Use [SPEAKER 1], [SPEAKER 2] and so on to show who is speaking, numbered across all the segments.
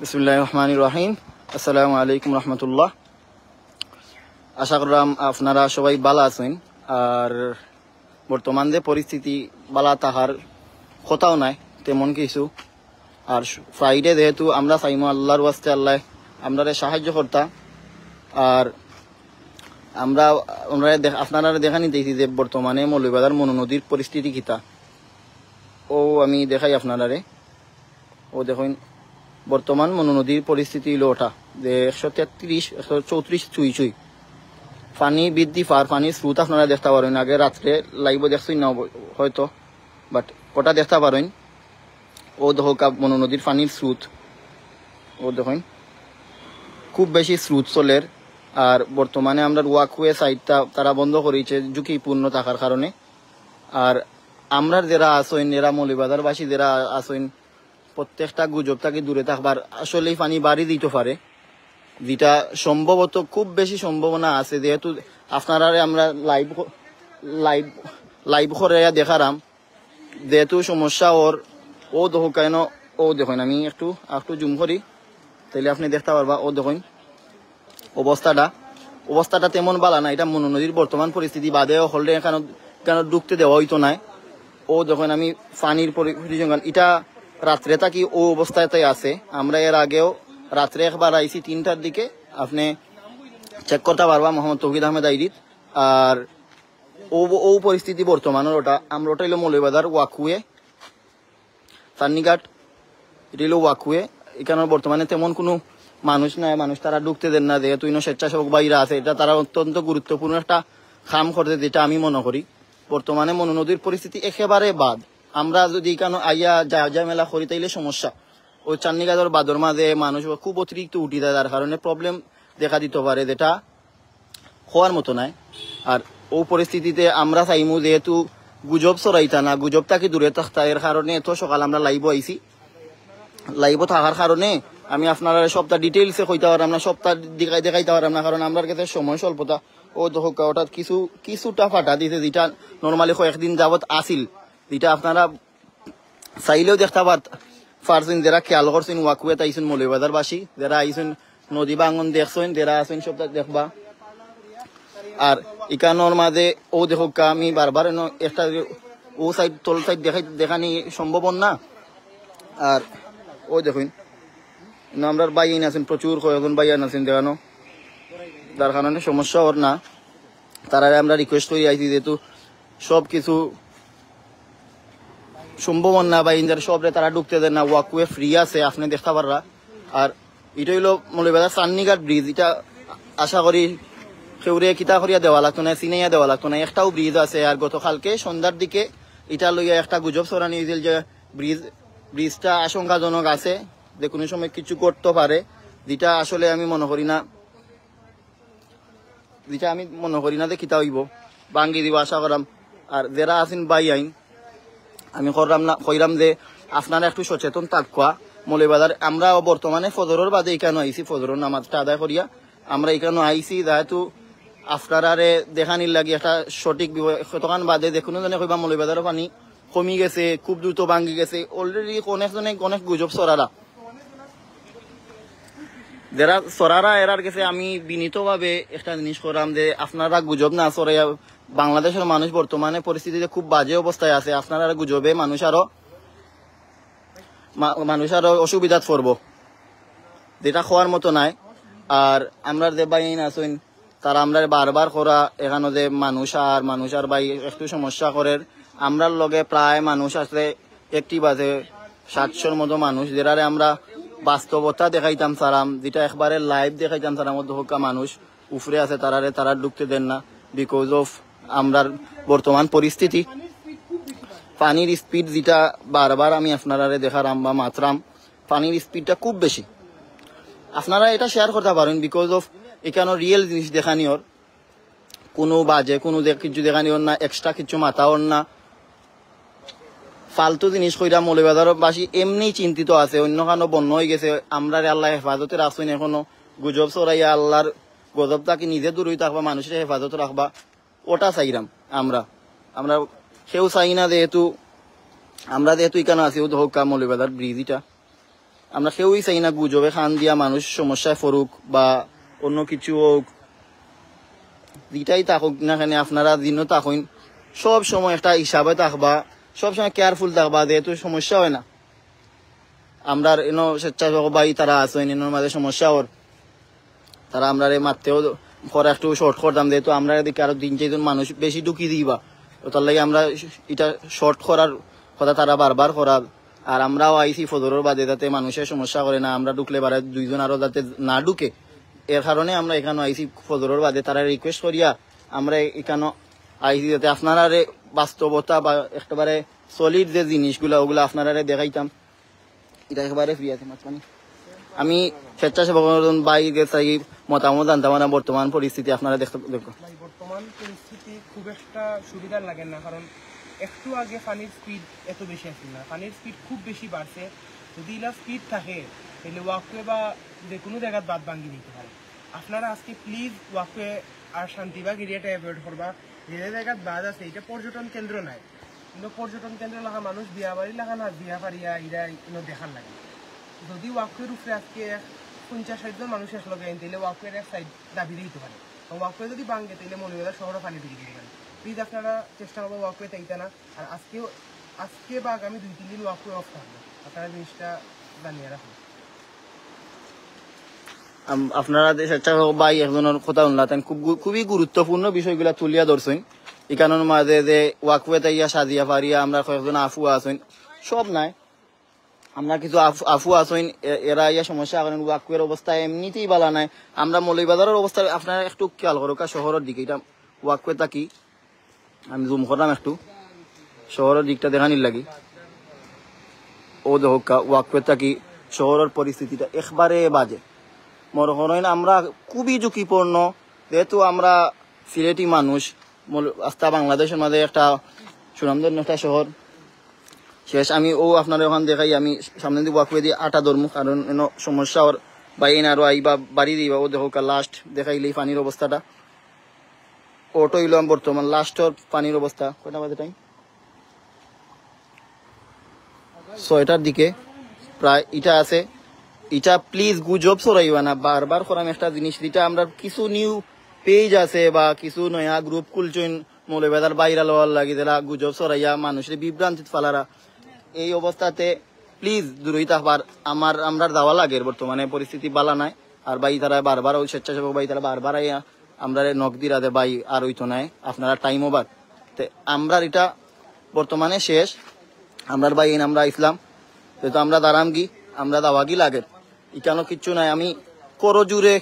[SPEAKER 1] বিসমুল্লাহ রহমান রাহিম আসসালাম আলাইকুম রহমতুল্লাহ আশা করলাম আপনারা সবাই বালা আছেন আর বর্তমান যে পরিস্থিতি বালা তাহার কোথাও নাই তেমন কিছু আর ফ্রাইডে যেহেতু আমরা সাইম আল্লাহর ওয়াস্তে আল্লাহ আপনারে সাহায্য করতা আর আমরা আমরা আপনারা দেখা নিতেছি যে বর্তমানে মৌলবাজার মনোনদীর পরিস্থিতি কিতা ও আমি দেখাই আপনারারে ও দেখুন বর্তমান মনু নদীর পরিস্থিতি হলো ওটা যে একশো তেত্রিশ একশো চৌত্রিশ চুই চুই পানি বৃদ্ধি পার পানি স্রোত আপনারা দেখতে পারেন আগে রাত্রে লাইব দেখছেন না হয়তো বাট ওটা দেখতে পারেন ও কাপ মনু নদীর পানির স্রোত ও দেখেন খুব বেশি স্রোত চলের আর বর্তমানে আমরা ওয়াকওয়ে সাইডটা তারা বন্ধ করেছে ঝুঁকিপূর্ণ থাকার কারণে আর আমরা যারা আসইন এরা মলিবাজারবাসী যারা আসইন প্রত্যেকটা গুজব থাকে দূরে থাকবার আসলেই পানি বাড়ি দিতে পারে যেটা সম্ভবত খুব বেশি সম্ভাবনা আছে যেহেতু আপনারা আমরা লাইভ লাইভ লাইভ করে দেখারাম যেহেতু সমস্যা ওর ও দেখো কেন ও দেখেন আমি একটু একটু জুম করি তাহলে আপনি দেখতে পারবা ও দেখেন অবস্থাটা অবস্থাটা তেমন বালা না এটা মনোনদীর বর্তমান পরিস্থিতি বাদে হলে এখানে কেন ঢুকতে দেওয়া হইতো না ও যখন আমি পানির পরিসংখ্যান এটা রাত্রে কি ও অবস্থাতে আছে আমরা এর আগেও রাত্রে একবার আইসি তিনটার দিকে আপনি চেক করতে পারবা মোহাম্মদ তৌহিদ আহমেদ আইদিত আর ও ও পরিস্থিতি বর্তমানের ওটা আমরা ওটা এলো মৌলবাজার ওয়াকুয়ে চান্নিঘাট রিল ওয়াকুয়ে এখানে বর্তমানে তেমন কোনো মানুষ নাই মানুষ তারা ঢুকতে দেন না যেহেতু ইনো স্বেচ্ছাসেবক বাইরা আছে এটা তারা অত্যন্ত গুরুত্বপূর্ণ একটা খাম করতে যেটা আমি মনে করি বর্তমানে মনোনদীর পরিস্থিতি একেবারে বাদ আমরা যদি কেন আইয়া যা যা মেলা করি তাইলে সমস্যা ও চান্নিগাজর বাদর মাঝে মানুষ খুব অতিরিক্ত উঠি দেয় তার কারণে প্রবলেম দেখা দিতে পারে যেটা হওয়ার মতো নাই আর ও পরিস্থিতিতে আমরা চাইমু যেহেতু গুজব চড়াইতা না গুজব তাকে দূরে থাকতা এর কারণে এত সকাল আমরা লাইব আইছি লাইব থাকার কারণে আমি আপনারা সপ্তাহ ডিটেলসে কইতে পারলাম না সপ্তাহ দেখাই দেখাইতে পারলাম না কারণ আমার কাছে সময় স্বল্পতা ও দেখো ওটা কিছু কিছুটা ফাটা দিছে যেটা নর্মালি কয়েকদিন যাবত আসিল এটা আপনারা চাইলেও দেখতে পার পারছেন যারা খেয়াল করছেন ওয়াকুয়েত আইসুন মৌলিবাজারবাসী যারা আইসুন নদী বাঙন দেখছেন যারা আছেন সব দেখবা আর ইকানোর মাঝে ও দেখো আমি বারবার একটা ও সাইড তল সাইড দেখাই দেখানি সম্ভব না আর ও দেখুন আমরা বাই আছেন প্রচুর কয়েকজন বাই আছেন দেখানো তার কারণে সমস্যা ওর না তারা আমরা রিকোয়েস্ট করি আইছি যেহেতু সব কিছু সম্ভবন না বা ইঞ্জার শপরে তারা ঢুকতে দেন না ওয়াকওয়ে ফ্রি আছে আপনি দেখতে পাররা আর এটা হইলো মৌলবাজার চান্নিঘাট ব্রিজ এটা আশা করি সেউরে কিতা করিয়া দেওয়া লাগতো না সিনাইয়া দেওয়া লাগতো না একটাও ব্রিজ আছে আর গতকালকে সন্ধ্যার দিকে এটা লইয়া একটা গুজব ছড়ানি হয়েছিল যে ব্রিজ ব্রিজটা আশঙ্কাজনক আছে যে কোনো সময় কিছু করতে পারে যেটা আসলে আমি মনে করি না যেটা আমি মনে করি না যে কিতা হইব ভাঙ্গি দিব আশা করাম আর যারা আছেন বাই আইন আমি করলাম না কইরাম যে আপনারা একটু সচেতন থাকুয়া মৌলিবাজার আমরাও বর্তমানে ফজরের বাদে এখানে আইসি ফজরের নামাজটা আদায় করিয়া আমরা এখানে আইসি যেহেতু দেখা নিল লাগে একটা সঠিক শতকান বাদে দেখুন জনে কইবা মৌলিবাজারও পানি কমি গেছে খুব দ্রুত ভাঙ্গি গেছে অলরেডি অনেকজনে অনেক গুজব সরালা যারা সরারা এরার কাছে আমি বিনীতভাবে একটা জিনিস করলাম যে আপনারা গুজব না সরাইয়া বাংলাদেশের মানুষ বর্তমানে পরিস্থিতিতে খুব বাজে অবস্থায় আছে আপনারা গুজবে মানুষ আরো মানুষ আরো অসুবিধাত পড়বো যেটা খোয়ার মতো নাই আর আমরা যে বাইন আসইন তারা আমরা বারবার করা এখানো যে মানুষ আর মানুষ আর বাই একটু সমস্যা করে আমরার লগে প্রায় মানুষ আসলে একটি বাজে সাতশোর মতো মানুষ যেরারে আমরা বাস্তবতা দেখাইতাম সারাম যেটা একবারে লাইভ দেখাইতাম সারাম হোকা মানুষ উফরে আছে তারারে তারা ঢুকতে দেন না বিকজ অফ আমরার বর্তমান পরিস্থিতি পানির স্পিড যেটা বারবার আমি আপনারারে দেখারাম বা মাতরাম পানির স্পিডটা খুব বেশি আপনারা এটা শেয়ার করতে পারেন বিকজ অফ এখানে রিয়েল জিনিস দেখানিওর কোনো বাজে কোনো কিছু দেখানিওর না এক্সট্রা কিছু মাথাওর না ফালতু জিনিস কইরা বাসি এমনি চিন্তিত আছে অন্য কানো বন্য হয়ে গেছে আমরা আল্লাহ হেফাজতে রাখছেন এখনো গুজব চড়াইয়া আল্লাহর গজব তাকে নিজে দূর থাকবা রাখবা মানুষের হেফাজত রাখবা ওটা চাইরাম আমরা আমরা সেও চাই না যেহেতু আমরা যেহেতু ইকানো আছি ধোকা বাজার ব্রিজিটা আমরা সেওই চাই না গুজবে খান দিয়া মানুষ সমস্যায় ফরুক বা অন্য কিছু হোক যেটাই থাকুক না কেন আপনারা দিনও থাকুন সব সময় একটা হিসাবে থাকবা সবসময় কেয়ারফুল থাকবা যেহেতু সমস্যা হয় না আমরা এনো স্বেচ্ছাসেবক ভাই তারা আছে এনোর মাঝে সমস্যা ওর তারা আমরা রে মারতেও পরে একটু শর্ট করতাম যেহেতু আমরা এদিকে আরো দিন চাইতুন মানুষ বেশি দিইবা দিবা তার লাগে আমরা এটা শর্ট করার কথা তারা বারবার করার আর আমরাও আইসি ফদরের বাদে যাতে মানুষের সমস্যা করে না আমরা ঢুকলে বারে দুইজন আরো যাতে না ঢুকে এর কারণে আমরা এখানে আইসি ফদরের বাদে তারা রিকোয়েস্ট করিয়া আমরা এখানে আইসি যাতে আপনারা বাস্তবতা বা একেবারে সলিড যে জিনিসগুলো ওগুলো আপনারা দেখাইতাম এটা একেবারে ফ্রি আছে মাঝখানে আমি স্বেচ্ছাসেবক বাইরে চাই মতামত জানতাম না বর্তমান পরিস্থিতি আপনারা দেখতে দেখুন বর্তমান পরিস্থিতি খুব একটা সুবিধার লাগে না কারণ একটু আগে পানির স্পিড এত বেশি আসে না পানির স্পিড খুব বেশি বাড়ছে যদি ইলা স্পিড থাকে তাহলে ওয়াকওয়ে বা যে কোনো জায়গার বাদ ভাঙ্গি দিতে পারে আপনারা আজকে প্লিজ ওয়াকওয়ে আর শান্তিবাগ এরিয়াটা অ্যাভয়েড করবা যে জায়গাত বাজ আছে এটা পর্যটন কেন্দ্র নাই কিন্তু পর্যটন কেন্দ্র লাগা মানুষ বিয়া বাড়ি লাগা না বিয়া পারিয়া ইরা ইনো দেখার লাগে যদি ওয়াকফের উপরে আজকে পঞ্চাশ ষাটজন মানুষ লগে গেলেন তাহলে ওয়াকফের এক সাইড দাবি দিতে পারে ওয়াকফে যদি ভাঙে মনে মনিবেলা শহরে পানি ঢুকে দিতে পারে প্লিজ আপনারা চেষ্টা করবো ওয়াকফে তাইতে না আর আজকেও আজকে বা আগামী দুই তিন দিন ওয়াকফে অফ থাকবে আপনারা জিনিসটা জানিয়ে রাখুন আপনারা স্বেচ্ছাসেবক একজনের কথা উনলাতেন খুব খুবই গুরুত্বপূর্ণ বিষয়গুলা তুলিয়া ধরছেন ইকানোর মাঝে যে ওয়াকুয়ে তাইয়া সাজিয়া ফারিয়া আমরা কয়েকজন আফুয়া আছেন সব নাই আমরা কিছু আফু আছেন এরা ইয়া সমস্যা কারণ ওয়াকুয়ের অবস্থা এমনিতেই বালা নাই আমরা মৌলিকবাজারের অবস্থা আপনারা একটু খেয়াল করুক শহরের দিকে এটা ওয়াকুয়ে কি আমি জুম করলাম একটু শহরের দিকটা দেখানির লাগি ও দেহকা ওয়াকুয়ে কি শহরের পরিস্থিতিটা একবারে বাজে মনে করেন আমরা খুবই ঝুঁকিপূর্ণ যেহেতু আমরা সিলেটি মানুষ আস্তা বাংলাদেশের মাঝে একটা সুনামধন্য একটা শহর শেষ আমি ও আপনার ওখান দেখাই আমি সামনে দিয়ে ওয়াক দিয়ে আটা ধরমু কারণ এন সমস্যা ওর বাইন আরো আইবা বাড়ি বা ও দেখো লাস্ট দেখাইলি পানির অবস্থাটা ওটো ইলাম বর্তমান লাস্টর পানির অবস্থা কয়টা বাজে টাইম ছয়টার দিকে প্রায় ইটা আছে এটা প্লিজ গুজব সরাইবা না বারবার করাম একটা জিনিস এটা আমরা কিছু নিউ পেজ আছে বা কিছু নয়া গ্রুপ খুলছেন মৌলবাদার বাইরা লওয়ার লাগি যারা গুজব সরাইয়া মানুষের বিভ্রান্তিত ফালারা এই অবস্থাতে প্লিজ দূরই আবার আমার আমরা দাওয়া লাগে বর্তমানে পরিস্থিতি বালা নাই আর বাই তারা বারবার ওই স্বেচ্ছাসেবক বাই তারা বারবার আইয়া আমরা নখ দিরাতে বাই আর ওই তো নাই আপনারা টাইম ওভার তে আমরা এটা বর্তমানে শেষ আমরা বাই আমরা ইসলাম তো আমরা দাঁড়াম কি আমরা দাওয়া কি লাগে ইকানো কিচ্ছু নাই আমি করজুরে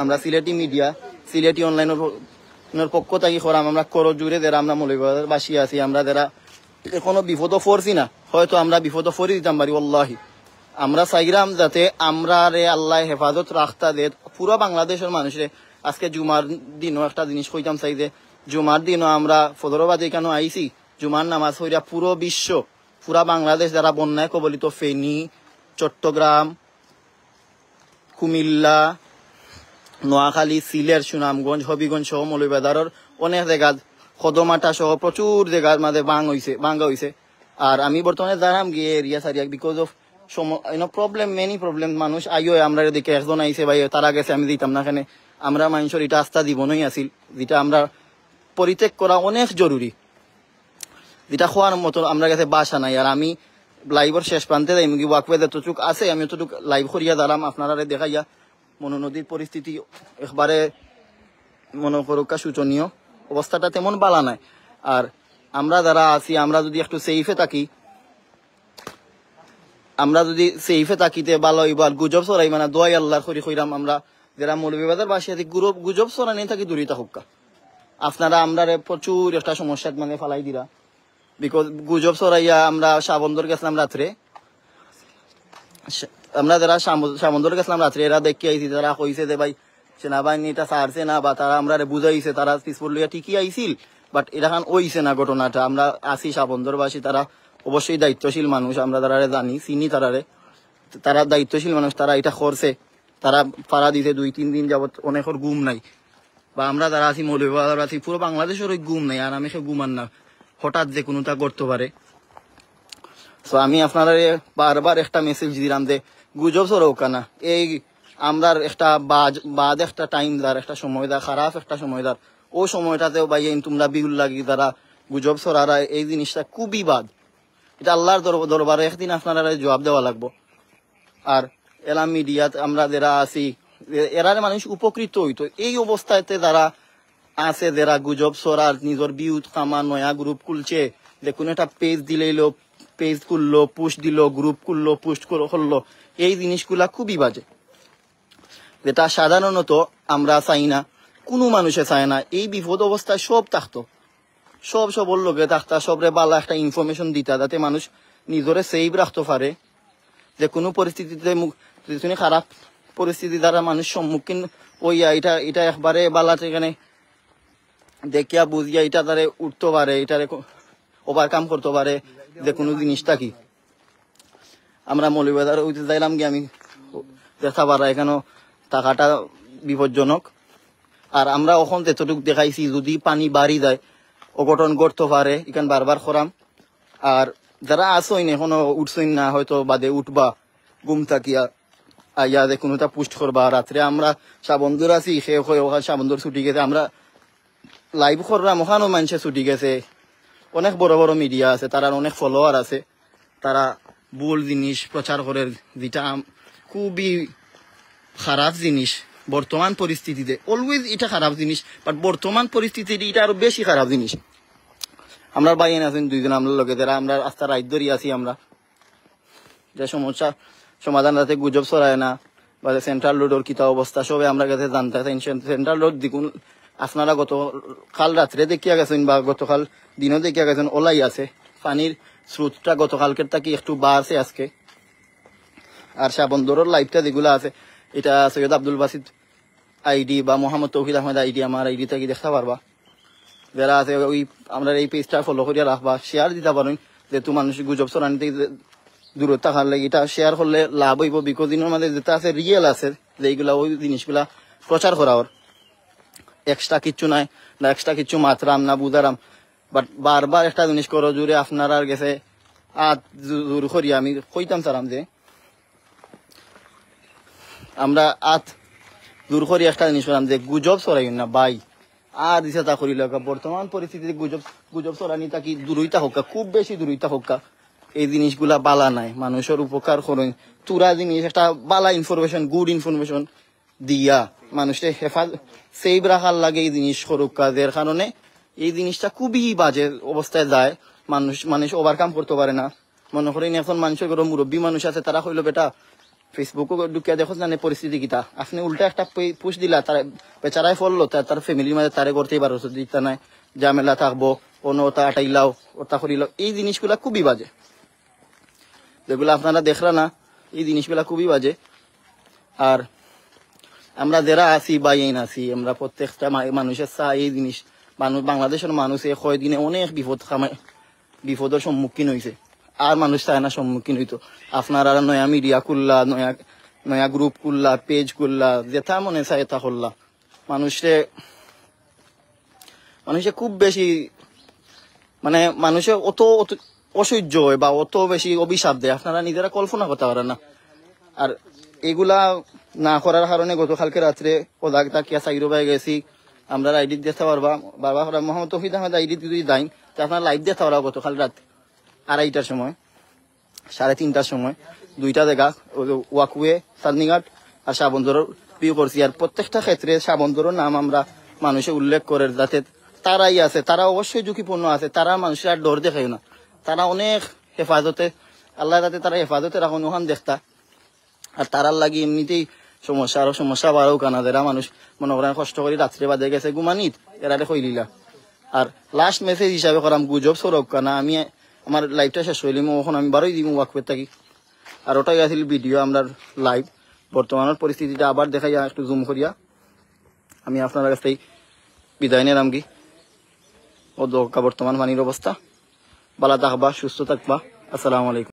[SPEAKER 1] আমরা সিলেটি মিডিয়া সিলেটি অনলাইনের পক্ষ থাকি করাম আমরা করজুরে যারা আমরা মৌলিকবাজার বাসি আছি আমরা যারা কোনো বিপদও ফরছি না হয়তো আমরা বিপদও ফরি দিতাম পারি আল্লাহি আমরা চাইরাম যাতে আমরা রে আল্লাহ হেফাজত রাখতা দে পুরো বাংলাদেশের মানুষরে আজকে জুমার দিনও একটা জিনিস কইতাম চাই যে জুমার দিনও আমরা ফদরবাদে কেন আইছি জুমার নামাজ হইরা পুরো বিশ্ব পুরা বাংলাদেশ যারা বন্যায় কবলিত ফেনী চট্টগ্রাম কুমিল্লা নোয়াখালী সিলের সুনামগঞ্জ হবিগঞ্জ সহ মৌলবাজারের অনেক জায়গা সদমাটা সহ প্রচুর জায়গার মাঝে বাং হয়েছে ভাঙ্গা হয়েছে আর আমি বর্তমানে জানাম গিয়ে এরিয়া সারিয়া because of you know problem many problem মানুষ আইও আমরা দেখে একজন আইসে ভাই তারা গেছে আমি দিতাম না এখানে আমরা মানুষের এটা আস্থা দিবনই আছিল যেটা আমরা পরিত্যাগ করা অনেক জরুরি যেটা খোয়ার মতো আমরা কাছে বাসা নাই আর আমি লাইভের শেষ প্রান্তে যাই মুগি ওয়াকওয়ে আছে আমি ততটুক লাইভ করিয়া দাঁড়াম আপনারা দেখাইয়া মনোনদীর পরিস্থিতি একবারে মনে করুকা শোচনীয় অবস্থাটা তেমন বালা নাই আর আমরা যারা আছি আমরা যদি একটু সেফে থাকি আমরা যদি সেফে থাকিতে ভালো এবার গুজব সরাই মানে দোয়াই আল্লাহ করি কইরাম আমরা যারা মৌলবিবাদের বাসি আছি গুজব নিয়ে থাকি দূরিতা হুক্কা আপনারা আমরা প্রচুর একটা সমস্যা মানে ফালাই দিরা বিকজ গুজব সরাইয়া আমরা সাবন্দর গেছিলাম রাত্রে আমরা যারা শামন্দর গেছিলাম রাত্রে এরা দেখি আইছি যারা কইছে যে ভাই এটা ছাড়ছে না বা তারা আমরা বুঝাইছে তারা পিসপুর লইয়া ঠিকই আইছিল বাট খান ওইছে না ঘটনাটা আমরা আসি শাবন্দরবাসী তারা অবশ্যই দায়িত্বশীল মানুষ আমরা তারা জানি চিনি তারারে তারা দায়িত্বশীল মানুষ তারা এটা করছে তারা ফাড়া দিতে দুই তিন দিন যাবত অনেকর গুম নাই বা আমরা যারা আছি মৌলভীবাজার আছি পুরো বাংলাদেশের ওই গুম নাই আর আমি সে ঘুমান না হঠাৎ যে কোনোটা করতে পারে তো আমি আপনারা বারবার একটা মেসেজ দিলাম যে গুজব সরকানা এই আমরার একটা বাজ বাদ একটা টাইম দার একটা সময় দা খারাপ একটা সময় দার ও সময়টাতেও ভাই তোমরা বিউল লাগি তারা গুজব সরারা এই জিনিসটা খুবই বাদ এটা আল্লাহর দরবারে একদিন আপনারা জবাব দেওয়া লাগবো আর এলাম মিডিয়াতে আমরা যারা আছি এরার মানুষ উপকৃত হইতো এই অবস্থাতে যারা আছে যারা গুজব সরার নিজের বিউত কামা নয়া গ্রুপ খুলছে যে কোনো একটা পেজ দিলেইলো পেজ খুললো পোস্ট দিল গ্রুপ খুললো পোস্ট করলো এই জিনিসগুলা খুবই বাজে যেটা সাধারণত আমরা চাই না কোনো মানুষে চায় না এই বিপদ অবস্থায় সব থাকত সব সব লোকে থাকতা সবরে বালা একটা ইনফরমেশন দিতা যাতে মানুষ নিজরে সেভ রাখতে পারে যে কোনো পরিস্থিতিতে খারাপ পরিস্থিতি দ্বারা মানুষ সম্মুখীন হইয়া এটা এটা একবারে বালা এখানে দেখিয়া বুঝিয়া এটা তারে উঠতে পারে এটারে ওভারকাম করতে পারে যে কোনো জিনিসটা কি আমরা মলিবাজার উঠে যাইলাম কি আমি দেখা পারা এখানে টাকাটা বিপজ্জনক আর আমরা ওখান যতটুকু দেখাইছি যদি পানি বাড়ি যায় অঘটন ঘটতে পারে এখান বারবার খরাম আর যারা আসইন এখনো উঠছেন না হয়তো বাদে উঠবা গুম থাকিয়া আইয়া যে কোনোটা পুষ্ট করবা রাত্রে আমরা সাবন্ধুর আছি সে ওখানে সাবন্ধুর ছুটি গেছে আমরা লাইভ করলাম মহানো মানুষে ছুটি গেছে অনেক বড় বড় মিডিয়া আছে তারা অনেক ফলোয়ার আছে তারা বল জিনিস প্রচার করে যেটা খুবই খারাপ জিনিস বর্তমান পরিস্থিতিতে অলওয়েজ এটা খারাপ জিনিস বাট বর্তমান পরিস্থিতিতে এটা আরো বেশি খারাপ জিনিস আমরা বাইন আছেন দুইজন আমরা লগে যারা আমরা আস্থা রাইট ধরি আছি আমরা যে সমস্যা সমাধান রাতে গুজব ছড়ায় না বা সেন্ট্রাল রোডের কিতা অবস্থা সবে আমরা কাছে জানতে সেন্ট্রাল রোড দিকুন আপনারা গত কাল রাত্রে দেখিয়া গেছেন বা গতকাল দিনও দেখিয়া গেছেন ওলাই আছে পানির স্রোতটা গতকালকের তাকে একটু বাড়ছে আজকে আর শাহবন্দরের লাইফটা যেগুলো আছে এটা সৈয়দ আব্দুল বাসিদ আইডি বা মোহাম্মদ তৌহিদ আহমেদ আইডি আমার আইডি থেকে দেখতে পারবা যারা আছে ওই আমরা এই পেজটা ফলো করিয়া রাখবা শেয়ার দিতে পারেন যেহেতু মানুষ গুজব সরানি দূরত্ব দূরত থাকার লাগে এটা শেয়ার করলে লাভ হইব বিকজ দিনের মাঝে যেটা আছে রিয়েল আছে যেইগুলা ওই জিনিসগুলা প্রচার করা ওর এক্সট্রা কিচ্ছু নাই না এক্সট্রা কিচ্ছু মাত্রাম না বুঝারাম বাট বারবার একটা জিনিস করো জুড়ে আপনার আর গেছে আত জোর করি আমি কইতাম সারাম যে আমরা আত জোর করি একটা জিনিস করলাম যে গুজব সরাই না বাই আর দিছে তা লোক বর্তমান পরিস্থিতিতে গুজব গুজব সরানি তা কি দূরইতা হোক খুব বেশি দূরইতা হোক এই জিনিসগুলা বালা নাই মানুষের উপকার করেন তুরা জিনিস একটা বালা ইনফরমেশন গুড ইনফরমেশন দিয়া মানুষের হেফাজ সেভ রাখার লাগে এই জিনিস সরু কাজের কারণে এই জিনিসটা খুবই বাজে অবস্থায় যায় মানুষ মানুষ ওভারকাম করতে পারে না মনে করেন এখন মানুষের কোনো মুরব্বী মানুষ আছে তারা হইলো বেটা ফেসবুকও ঢুকিয়া দেখো জানে পরিস্থিতি কিতা আপনি উল্টা একটা পুষ দিলা তার বেচারাই ফললো তার ফ্যামিলির মাঝে তারে করতেই পারো দিতা নাই জামেলা থাকবো অন্য ওটা আটাইলাও ওটা লাও এই জিনিসগুলা খুবই বাজে যেগুলো আপনারা দেখলা না এই জিনিসগুলা খুবই বাজে আর আমরা যারা আছি বা এই আছি আমরা প্রত্যেকটা মানুষের চা এই জিনিস মানুষ বাংলাদেশের মানুষ এই কয় দিনে অনেক বিপদ বিপদের সম্মুখীন হয়েছে আর মানুষ চায় না সম্মুখীন হইতো আপনারা নয়া মিডিয়া খুললা নয়া নয়া গ্রুপ খুললা পেজ খুললা যেটা মনে চায় তা করলা মানুষে মানুষে খুব বেশি মানে মানুষে অত অত অসহ্য হয় বা অত বেশি অভিশাপ দেয় আপনারা নিজেরা কল্পনা করতে পারেন না আর এগুলা না করার কারণে গতকালকে রাত্রে ওদা তাকিয়া সাইরো পাই গেছি আমরা আইডি দেখতে পারবা বাবা হরা মোহাম্মদ তফিদ আহমেদ আইডি যদি যাই তা আপনার লাইভ দেখতে পারবা গতকাল রাত আড়াইটার সময় সাড়ে তিনটার সময় দুইটা জায়গা ওয়াকওয়ে চাঁদনিঘাট আর সাবন্দরের বিয়ে করছি আর প্রত্যেকটা ক্ষেত্রে সাবন্দরের নাম আমরা মানুষে উল্লেখ করে যাতে তারাই আছে তারা অবশ্যই ঝুঁকিপূর্ণ আছে তারা মানুষের আর ডর দেখায় না তারা অনেক হেফাজতে আল্লাহ তাতে তারা হেফাজতে রাখুন ওখান দেখতা আর তারার লাগি এমনিতেই সমস্যা আরো সমস্যা বাড়ো কানা যারা মানুষ মনে করেন কষ্ট করে রাত্রে বাদে গেছে গুমানিত কই লিলা আর লাস্ট মেসেজ হিসাবে করাম গুজব সরব কানা আমি আমার লাইভটা শেষ হইলি ওখানে আমি বারোই দিম ওয়াকফের থাকি আর ওটাই আসিল ভিডিও আমরা লাইভ বর্তমানের পরিস্থিতিটা আবার দেখাই একটু জুম করিয়া আমি আপনার কাছে বিদায় নিলাম কি ও দোকা বর্তমান মানির অবস্থা বালা থাকবা সুস্থ থাকবা আসসালামু আলাইকুম